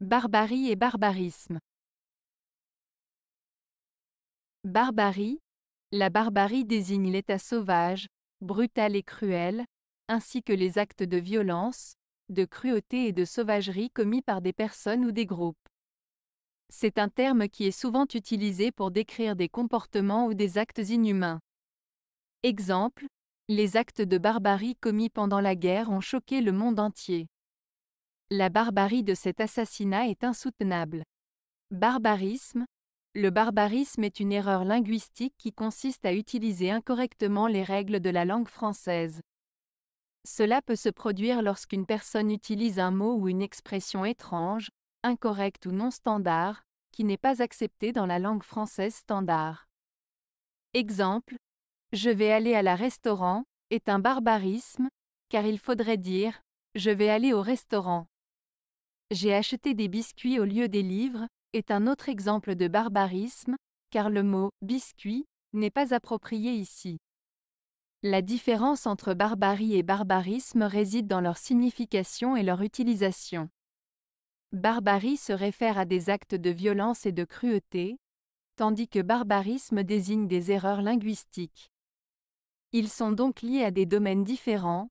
Barbarie et barbarisme. Barbarie, la barbarie désigne l'état sauvage, brutal et cruel, ainsi que les actes de violence, de cruauté et de sauvagerie commis par des personnes ou des groupes. C'est un terme qui est souvent utilisé pour décrire des comportements ou des actes inhumains. Exemple, les actes de barbarie commis pendant la guerre ont choqué le monde entier. La barbarie de cet assassinat est insoutenable. Barbarisme Le barbarisme est une erreur linguistique qui consiste à utiliser incorrectement les règles de la langue française. Cela peut se produire lorsqu'une personne utilise un mot ou une expression étrange, incorrecte ou non standard, qui n'est pas acceptée dans la langue française standard. Exemple Je vais aller à la restaurant est un barbarisme, car il faudrait dire Je vais aller au restaurant. J'ai acheté des biscuits au lieu des livres est un autre exemple de barbarisme, car le mot biscuit n'est pas approprié ici. La différence entre barbarie et barbarisme réside dans leur signification et leur utilisation. Barbarie se réfère à des actes de violence et de cruauté, tandis que barbarisme désigne des erreurs linguistiques. Ils sont donc liés à des domaines différents.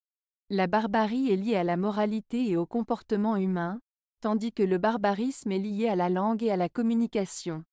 La barbarie est liée à la moralité et au comportement humain, tandis que le barbarisme est lié à la langue et à la communication.